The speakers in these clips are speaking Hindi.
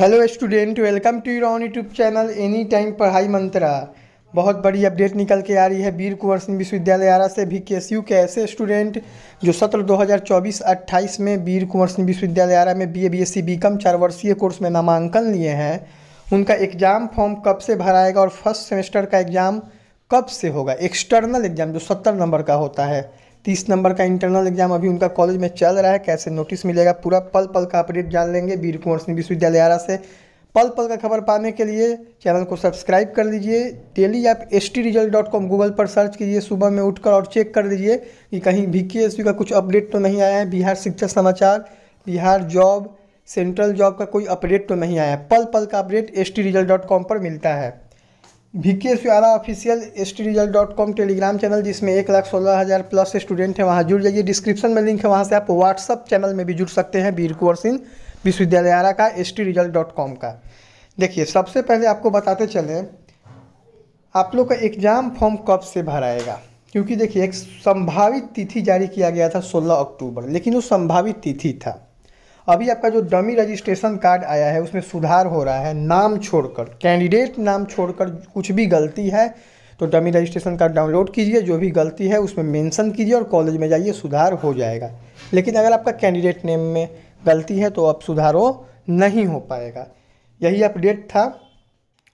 hello student welcome to your on YouTube channel any time Padhai Mantra बहुत बड़ी अपडेट निकल के आ रही है वीर कुंवर सिंह विश्वविद्यालय आरा से भी के के ऐसे स्टूडेंट जो सत्र 2024-28 में वीर कुंवर सिंह विश्वविद्यालय आरा में B A B S C B com चार वर्षीय कोर्स में नामांकन लिए हैं उनका एग्ज़ाम फॉर्म कब से भराएगा और फर्स्ट सेमेस्टर का एग्ज़ाम कब से होगा एक्सटर्नल एग्ज़ाम जो सत्तर नंबर का होता है तीस नंबर का इंटरनल एग्जाम अभी उनका कॉलेज में चल रहा है कैसे नोटिस मिलेगा पूरा पल पल का अपडेट जान लेंगे वीर कुंवर सिंह विश्वविद्यालय आरा से पल पल का खबर पाने के लिए चैनल को सब्सक्राइब कर लीजिए डेली आप S T result dot com Google पर सर्च कीजिए सुबह में उठकर और चेक कर लीजिए कि कहीं भी के एस का कुछ अपडेट तो नहीं आया है बिहार शिक्षा समाचार बिहार जॉब सेंट्रल जॉब का कोई अपडेट तो नहीं आया पल पल का update S T result dot com पर मिलता है विके सारा official S T result dot com Telegram channel जिसमें एक लाख सोलह हज़ार प्लस स्टूडेंट हैं वहाँ जुड़ जाइए डिस्क्रिप्शन में लिंक है वहाँ से आप व्हाट्सअप चैनल में भी जुड़ सकते हैं वीर कुंवर सिंह विश्वविद्यालय आरा का S T result dot com का देखिए सबसे पहले आपको बताते चले आप लोग का एग्ज़ाम फॉर्म कब से भराएगा क्योंकि देखिए एक संभावित तिथि जारी किया गया था सोलह अक्टूबर लेकिन वो संभावित तिथि था अभी आपका जो डमी रजिस्ट्रेशन कार्ड आया है उसमें सुधार हो रहा है नाम छोड़कर कैंडिडेट नाम छोड़कर कुछ भी गलती है तो डमी रजिस्ट्रेशन कार्ड डाउनलोड कीजिए जो भी गलती है उसमें मेंशन कीजिए और कॉलेज में जाइए सुधार हो जाएगा लेकिन अगर आपका कैंडिडेट नेम में गलती है तो अब सुधारो नहीं हो पाएगा यही अपडेट था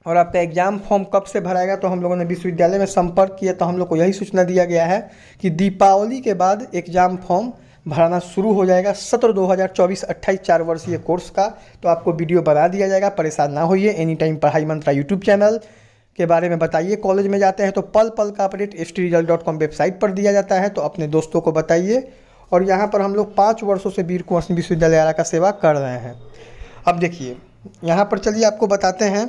और आपका एग्ज़ाम फॉर्म कब से भराएगा तो हम लोगों ने विश्वविद्यालय में संपर्क किया तो हम लोग को यही सूचना दिया गया है कि दीपावली के बाद एग्ज़ाम फॉर्म भराना शुरू हो जाएगा सत्र 2024 28 चार वर्षीय कोर्स का तो आपको वीडियो बना दिया जाएगा परेशान ना होइए एनी टाइम पढ़ाई मंत्रा यूट्यूब चैनल के बारे में बताइए कॉलेज में जाते हैं तो पल पल का अपडेट एस वेबसाइट पर दिया जाता है तो अपने दोस्तों को बताइए और यहाँ पर हम लोग पाँच वर्षों से वीर कुंवर सिंह विश्वविद्यालय आरा का सेवा कर रहे हैं अब देखिए यहाँ पर चलिए आपको बताते हैं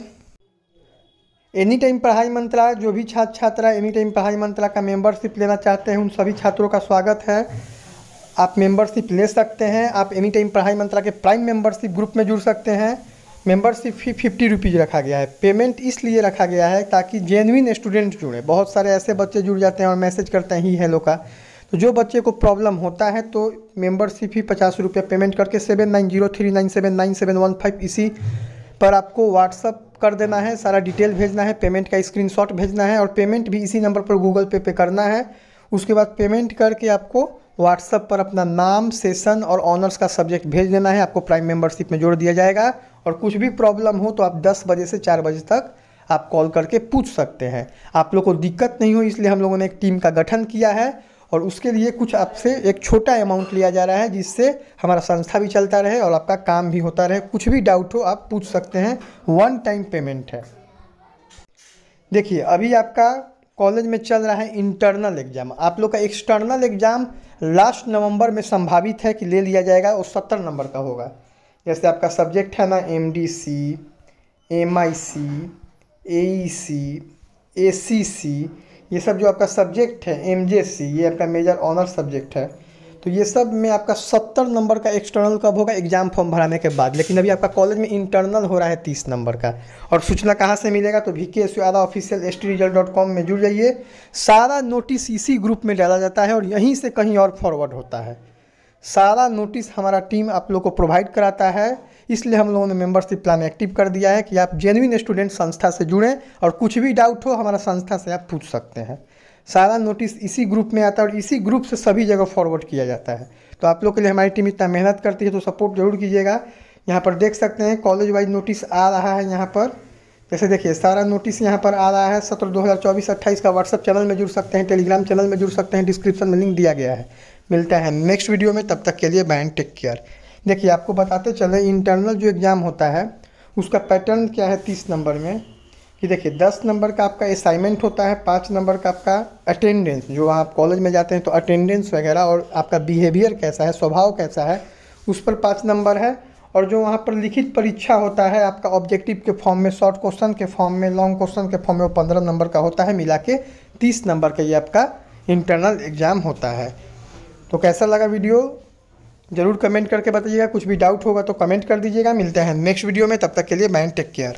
एनी टाइम पढ़ाई मंत्रा जो भी छात्र छात्रा एनी टाइम पढ़ाई मंत्रा का मेंबरशिप लेना चाहते हैं उन सभी छात्रों का स्वागत है आप मेंबरशिप ले सकते हैं आप एनी टाइम पढ़ाई मंत्रा के प्राइम मेंबरशिप ग्रुप में जुड़ सकते हैं मेंबरशिप फी फिफ्टी रुपीज़ रखा गया है पेमेंट इसलिए रखा गया है ताकि जेनविन स्टूडेंट जुड़े बहुत सारे ऐसे बच्चे जुड़ जाते हैं और मैसेज करते हैं ही हेलो का तो जो बच्चे को प्रॉब्लम होता है तो मेंबरशिप ही पचास रुपया पेमेंट करके seven nine zero three nine seven nine seven one five इसी पर आपको व्हाट्सअप कर देना है सारा डिटेल भेजना है पेमेंट का स्क्रीनशॉट भेजना है और पेमेंट भी इसी नंबर पर गूगल पे पे करना है उसके बाद पेमेंट करके आपको व्हाट्सअप पर अपना नाम सेशन और ऑनर्स का सब्जेक्ट भेज देना है आपको प्राइम मेंबरशिप में जोड़ दिया जाएगा और कुछ भी प्रॉब्लम हो तो आप 10 बजे से 4 बजे तक आप कॉल करके पूछ सकते हैं आप लोग को दिक्कत नहीं हो इसलिए हम लोगों ने एक टीम का गठन किया है और उसके लिए कुछ आपसे एक छोटा अमाउंट लिया जा रहा है जिससे हमारा संस्था भी चलता रहे और आपका काम भी होता रहे कुछ भी डाउट हो आप पूछ सकते हैं वन टाइम पेमेंट है देखिए अभी आपका कॉलेज में चल रहा है इंटरनल एग्ज़ाम आप लोग का एक्सटर्नल एग्ज़ाम लास्ट नवंबर में संभावित है कि ले लिया जाएगा और सत्तर नंबर का होगा जैसे आपका सब्जेक्ट है ना M D C M I C A C A C C ये सब जो आपका सब्जेक्ट है एम जे सी ये आपका मेजर ऑनर सब्जेक्ट है तो ये सब में आपका सत्तर नंबर का एक्सटर्नल कब होगा एग्जाम फॉर्म भराने के बाद लेकिन अभी आपका कॉलेज में इंटरनल हो रहा है तीस नंबर का और सूचना कहाँ से मिलेगा तो V K S Yadav official S T result dot com में जुड़ जाइए सारा नोटिस इसी ग्रुप में डाला जाता है और यहीं से कहीं और फॉरवर्ड होता है सारा नोटिस हमारा टीम आप लोग को प्रोवाइड कराता है इसलिए हम लोगों ने मेंबरशिप प्लान एक्टिव कर दिया है कि आप जेनविन स्टूडेंट संस्था से जुड़ें और कुछ भी डाउट हो हमारा संस्था से आप पूछ सकते हैं सारा नोटिस इसी ग्रुप में आता है और इसी ग्रुप से सभी जगह फॉरवर्ड किया जाता है तो आप लोग के लिए हमारी टीम इतना मेहनत करती है तो सपोर्ट जरूर कीजिएगा यहाँ पर देख सकते हैं कॉलेज वाइज नोटिस आ रहा है यहाँ पर जैसे देखिए सारा नोटिस यहाँ पर आ रहा है सत्रह दो हज़ार चौबीस अट्ठाईस का व्हाट्सअप चैनल में जुड़ सकते हैं टेलीग्राम चैनल में जुड़ सकते हैं डिस्क्रिप्शन में लिंक दिया गया है मिलता है नेक्स्ट वीडियो में तब तक के लिए बैंड टेक केयर देखिए आपको बताते चले इंटरनल जो एग्ज़ाम होता है उसका पैटर्न क्या है तीस नंबर में कि देखिए दस नंबर का आपका असाइनमेंट होता है पाँच नंबर का आपका अटेंडेंस जो आप कॉलेज में जाते हैं तो अटेंडेंस वगैरह और आपका बिहेवियर कैसा है स्वभाव कैसा है उस पर पाँच नंबर है और जो वहाँ पर लिखित परीक्षा होता है आपका ऑब्जेक्टिव के फॉर्म में शॉर्ट क्वेश्चन के फॉर्म में लॉन्ग क्वेश्चन के फॉर्म में वो पंद्रह नंबर का होता है मिला के तीस नंबर का ये आपका इंटरनल एग्ज़ाम होता है तो कैसा लगा वीडियो ज़रूर कमेंट करके बताइएगा कुछ भी डाउट होगा तो कमेंट कर दीजिएगा मिलते हैं नेक्स्ट वीडियो में तब तक के लिए माइंड टेक केयर